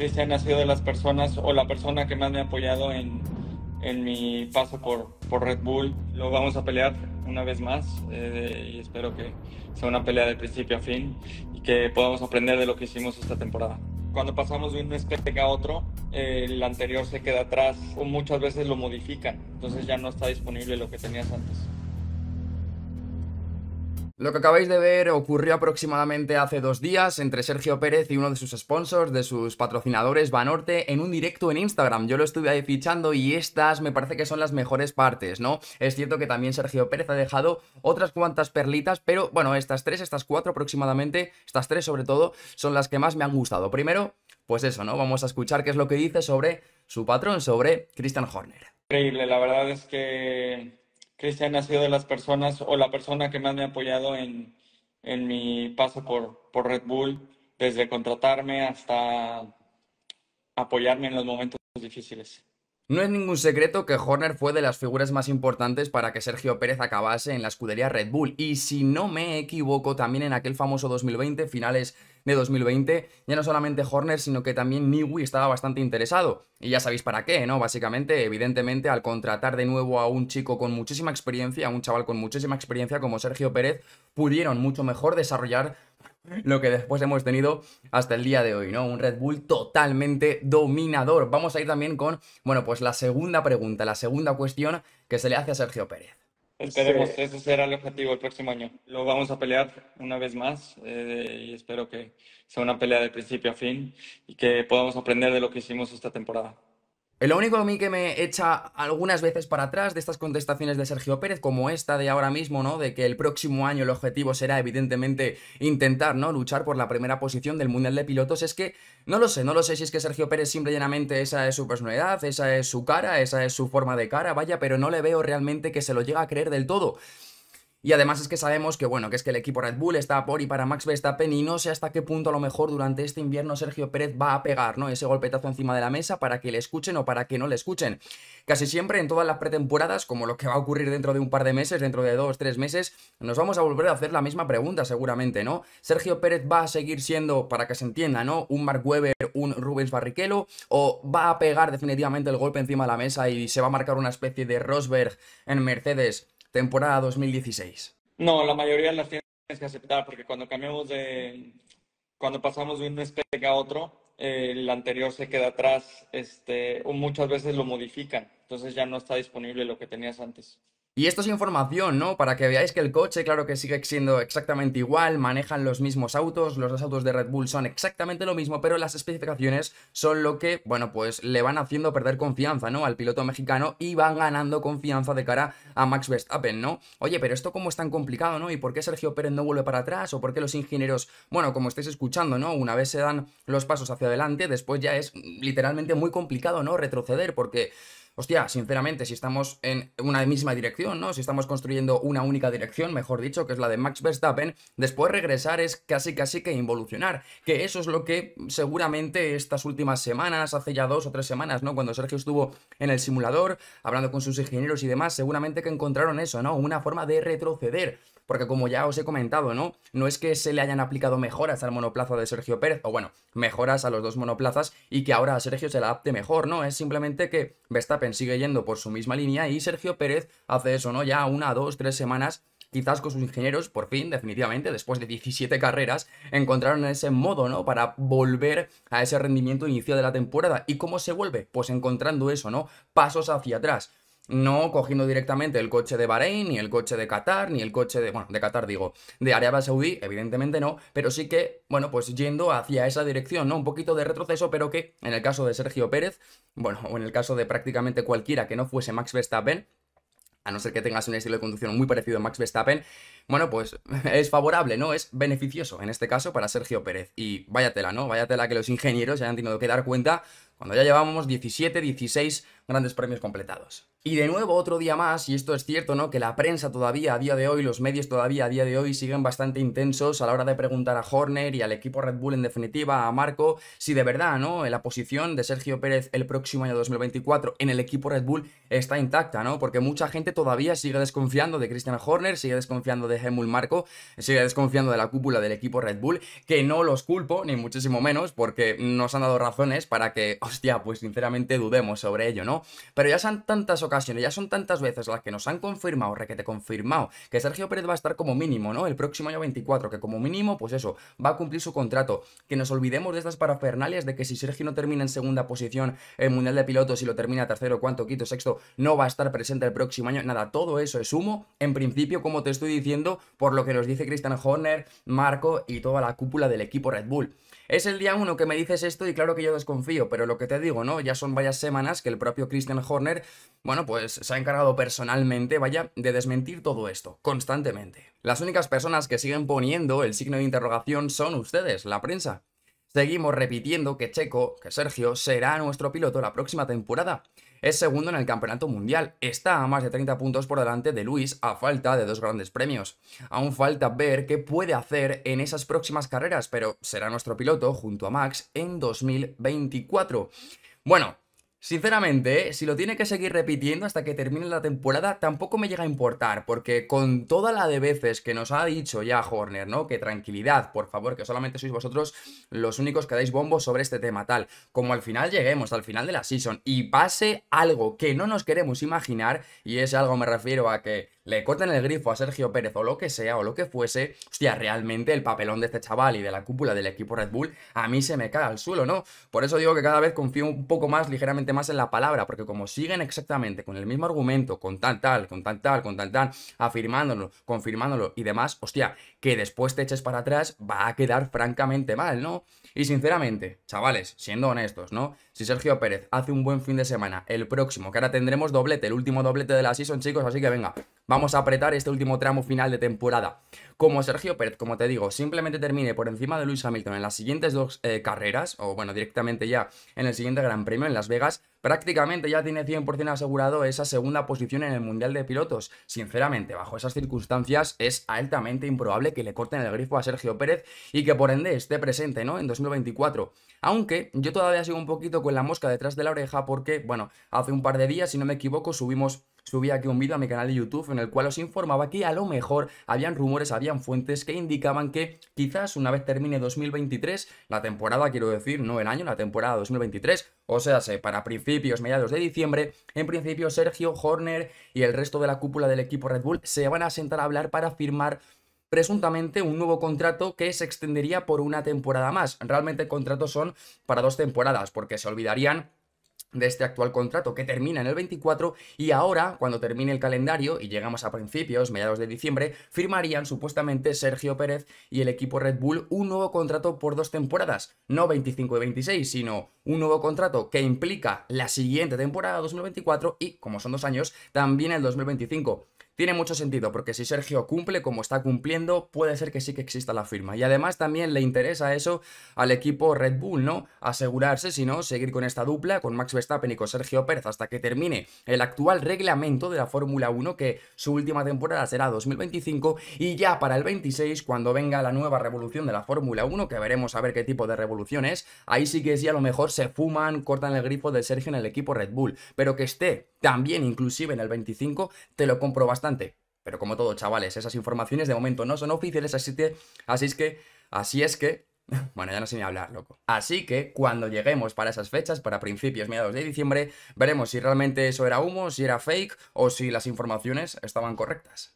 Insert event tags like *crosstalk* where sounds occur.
Cristian ha sido de las personas o la persona que más me ha apoyado en, en mi paso por, por, Red Bull. Lo vamos a pelear una vez más eh, y espero que sea una pelea de principio a fin y que podamos aprender de lo que hicimos esta temporada. Cuando pasamos de un espectáculo a otro, el anterior se queda atrás o muchas veces lo modifican, entonces ya no está disponible lo que tenías antes. Lo que acabáis de ver ocurrió aproximadamente hace dos días entre Sergio Pérez y uno de sus sponsors, de sus patrocinadores Banorte, en un directo en Instagram. Yo lo estuve ahí fichando y estas me parece que son las mejores partes, ¿no? Es cierto que también Sergio Pérez ha dejado otras cuantas perlitas, pero bueno, estas tres, estas cuatro aproximadamente, estas tres sobre todo, son las que más me han gustado. Primero, pues eso, ¿no? Vamos a escuchar qué es lo que dice sobre su patrón, sobre Christian Horner. Increíble, la verdad es que Cristian ha sido de las personas o la persona que más me ha apoyado en, mi paso por, por Red Bull, desde contratarme hasta apoyarme en los momentos difíciles. No es ningún secreto que Horner fue de las figuras más importantes para que Sergio Pérez acabase en la escudería Red Bull y si no me equivoco también en aquel famoso 2020, finales de 2020, ya no solamente Horner sino que también Newey estaba bastante interesado y ya sabéis para qué, ¿no? Básicamente, evidentemente al contratar de nuevo a un chico con muchísima experiencia, a un chaval con muchísima experiencia como Sergio Pérez, pudieron mucho mejor desarrollar lo que después hemos tenido hasta el día de hoy, ¿no? Un Red Bull totalmente dominador. Vamos a ir también con, bueno, pues la segunda pregunta, la segunda cuestión que se le hace a Sergio Pérez. Esperemos, pues ese será el objetivo el próximo año. Lo vamos a pelear una vez más eh, y espero que sea una pelea de principio a fin y que podamos aprender de lo que hicimos esta temporada. Lo único a mí que me echa algunas veces para atrás de estas contestaciones de Sergio Pérez, como esta de ahora mismo, ¿no? De que el próximo año el objetivo será, evidentemente, intentar, ¿no? Luchar por la primera posición del Mundial de Pilotos. Es que no lo sé, no lo sé si es que Sergio Pérez simple y llanamente esa es su personalidad, esa es su cara, esa es su forma de cara, vaya, pero no le veo realmente que se lo llega a creer del todo. Y además es que sabemos que, bueno, que es que el equipo Red Bull está por y para Max Verstappen y no sé hasta qué punto a lo mejor durante este invierno Sergio Pérez va a pegar, ¿no? Ese golpetazo encima de la mesa para que le escuchen o para que no le escuchen. Casi siempre en todas las pretemporadas, como lo que va a ocurrir dentro de un par de meses, dentro de dos, tres meses, nos vamos a volver a hacer la misma pregunta seguramente, ¿no? Sergio Pérez va a seguir siendo, para que se entienda, ¿no? Un Mark Webber, un Rubens Barrichello o va a pegar definitivamente el golpe encima de la mesa y se va a marcar una especie de Rosberg en Mercedes temporada 2016? No, la mayoría las tienes que aceptar porque cuando cambiamos de, cuando pasamos de un spec a otro, el anterior se queda atrás, este, o muchas veces lo modifican, entonces ya no está disponible lo que tenías antes. Y esto es información, ¿no? Para que veáis que el coche, claro que sigue siendo exactamente igual, manejan los mismos autos, los dos autos de Red Bull son exactamente lo mismo, pero las especificaciones son lo que, bueno, pues le van haciendo perder confianza, ¿no? Al piloto mexicano y van ganando confianza de cara a Max Verstappen, ¿no? Oye, pero esto cómo es tan complicado, ¿no? ¿Y por qué Sergio Pérez no vuelve para atrás? ¿O por qué los ingenieros, bueno, como estáis escuchando, ¿no? Una vez se dan los pasos hacia adelante, después ya es literalmente muy complicado, ¿no? Retroceder, porque hostia, sinceramente, si estamos en una misma dirección, ¿no? Si estamos construyendo una única dirección, mejor dicho, que es la de Max Verstappen, después regresar es casi casi que involucionar, que eso es lo que seguramente estas últimas semanas, hace ya dos o tres semanas, ¿no? Cuando Sergio estuvo en el simulador, hablando con sus ingenieros y demás, seguramente que encontraron eso, ¿no? Una forma de retroceder porque como ya os he comentado, ¿no? No es que se le hayan aplicado mejoras al monoplaza de Sergio Pérez, o bueno, mejoras a los dos monoplazas y que ahora a Sergio se le adapte mejor, ¿no? Es simplemente que Verstappen sigue yendo por su misma línea y Sergio Pérez hace eso, ¿no? Ya una, dos, tres semanas quizás con sus ingenieros, por fin, definitivamente, después de 17 carreras, encontraron ese modo, ¿no? Para volver a ese rendimiento inicial de la temporada. ¿Y cómo se vuelve? Pues encontrando eso, ¿no? Pasos hacia atrás no cogiendo directamente el coche de Bahrein, ni el coche de Qatar, ni el coche de, bueno, de Qatar digo, de Arabia Saudí, evidentemente no, pero sí que, bueno, pues yendo hacia esa dirección, ¿no? Un poquito de retroceso, pero que en el caso de Sergio Pérez, bueno, o en el caso de prácticamente cualquiera que no fuese Max Verstappen, a no ser que tengas un estilo de conducción muy parecido a Max Verstappen, bueno, pues *laughs* es favorable, ¿no? Es beneficioso, en este caso, para Sergio Pérez. Y váyatela, ¿no? Váyatela que los ingenieros hayan tenido que dar cuenta cuando ya llevábamos 17, 16 grandes premios completados. Y de nuevo, otro día más, y esto es cierto, ¿no? Que la prensa todavía a día de hoy, los medios todavía a día de hoy siguen bastante intensos a la hora de preguntar a Horner y al equipo Red Bull en definitiva, a Marco, si de verdad, ¿no? La posición de Sergio Pérez el próximo año 2024 en el equipo Red Bull está intacta, ¿no? Porque mucha gente todavía sigue desconfiando de Christian Horner, sigue desconfiando de Helmut Marco sigue desconfiando de la cúpula del equipo Red Bull, que no los culpo, ni muchísimo menos, porque nos han dado razones para que, *laughs* hostia, pues sinceramente dudemos sobre ello, ¿no? Pero ya son tantas ocasiones, ya son tantas veces las que nos han confirmado, requete confirmado, que Sergio Pérez va a estar como mínimo, ¿no? El próximo año 24, que como mínimo, pues eso, va a cumplir su contrato. Que nos olvidemos de estas parafernalias de que si Sergio no termina en segunda posición en Mundial de Pilotos y lo termina tercero, cuarto, quinto, sexto, no va a estar presente el próximo año. Nada, todo eso es humo. En principio, como te estoy diciendo, por lo que nos dice Christian Horner, Marco y toda la cúpula del equipo Red Bull. Es el día uno que me dices esto y claro que yo desconfío, pero lo que te digo, ¿no? Ya son varias semanas que el propio Christian Horner, bueno, pues se ha encargado personalmente, vaya, de desmentir todo esto, constantemente. Las únicas personas que siguen poniendo el signo de interrogación son ustedes, la prensa. Seguimos repitiendo que Checo, que Sergio, será nuestro piloto la próxima temporada es segundo en el Campeonato Mundial. Está a más de 30 puntos por delante de Luis a falta de dos grandes premios. Aún falta ver qué puede hacer en esas próximas carreras, pero será nuestro piloto junto a Max en 2024. Bueno, Sinceramente, ¿eh? si lo tiene que seguir repitiendo hasta que termine la temporada, tampoco me llega a importar, porque con toda la de veces que nos ha dicho ya Horner, ¿no? Que tranquilidad, por favor, que solamente sois vosotros los únicos que dais bombos sobre este tema, tal. Como al final lleguemos, al final de la season, y pase algo que no nos queremos imaginar, y es algo me refiero a que le cortan el grifo a Sergio Pérez o lo que sea o lo que fuese, hostia, realmente el papelón de este chaval y de la cúpula del equipo Red Bull a mí se me cae al suelo, ¿no? Por eso digo que cada vez confío un poco más, ligeramente más en la palabra, porque como siguen exactamente con el mismo argumento, con tal tal, con tal tal, con tal tal, afirmándolo, confirmándolo y demás, hostia, que después te eches para atrás va a quedar francamente mal, ¿no? Y sinceramente, chavales, siendo honestos, ¿no? Si Sergio Pérez hace un buen fin de semana, el próximo, que ahora tendremos doblete, el último doblete de la season, chicos, así que venga, vamos a apretar este último tramo final de temporada. Como Sergio Pérez, como te digo, simplemente termine por encima de Luis Hamilton en las siguientes dos eh, carreras, o bueno, directamente ya en el siguiente Gran Premio en Las Vegas, prácticamente ya tiene 100% asegurado esa segunda posición en el Mundial de Pilotos. Sinceramente, bajo esas circunstancias es altamente improbable que le corten el grifo a Sergio Pérez y que por ende esté presente, ¿no? En 2024. Aunque yo todavía sigo un poquito con la mosca detrás de la oreja porque, bueno, hace un par de días, si no me equivoco, subimos subí aquí un vídeo a mi canal de YouTube en el cual os informaba que a lo mejor habían rumores, habían fuentes que indicaban que quizás una vez termine 2023, la temporada quiero decir, no el año, la temporada 2023, o sea, para principios, mediados de diciembre, en principio Sergio, Horner y el resto de la cúpula del equipo Red Bull se van a sentar a hablar para firmar presuntamente un nuevo contrato que se extendería por una temporada más. Realmente el contrato son para dos temporadas, porque se olvidarían de este actual contrato que termina en el 24 y ahora, cuando termine el calendario y llegamos a principios, mediados de diciembre, firmarían supuestamente Sergio Pérez y el equipo Red Bull un nuevo contrato por dos temporadas, no 25 y 26, sino un nuevo contrato que implica la siguiente temporada 2024 y, como son dos años, también el 2025 tiene mucho sentido, porque si Sergio cumple como está cumpliendo, puede ser que sí que exista la firma. Y además también le interesa eso al equipo Red Bull, ¿no? Asegurarse, si no, seguir con esta dupla, con Max Verstappen y con Sergio Pérez, hasta que termine el actual reglamento de la Fórmula 1, que su última temporada será 2025, y ya para el 26, cuando venga la nueva revolución de la Fórmula 1, que veremos a ver qué tipo de revolución es, ahí sí que sí a lo mejor se fuman, cortan el grifo de Sergio en el equipo Red Bull, pero que esté también inclusive en el 25, te lo compro bastante. Pero como todo, chavales, esas informaciones de momento no son oficiales, así, que, así es que, así es que, *laughs* bueno, ya no sé ni hablar, loco. Así que cuando lleguemos para esas fechas, para principios, mediados de diciembre, veremos si realmente eso era humo, si era fake o si las informaciones estaban correctas.